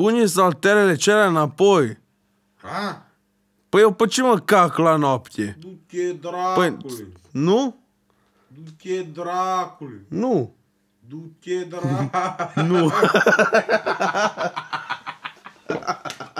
Pune-ți alterele cele înapoi. Ha? Păi eu pe ce mă cac la noapte? Du-te dracului. Păi, nu? Du-te dracului. Nu. Du-te dracului. nu.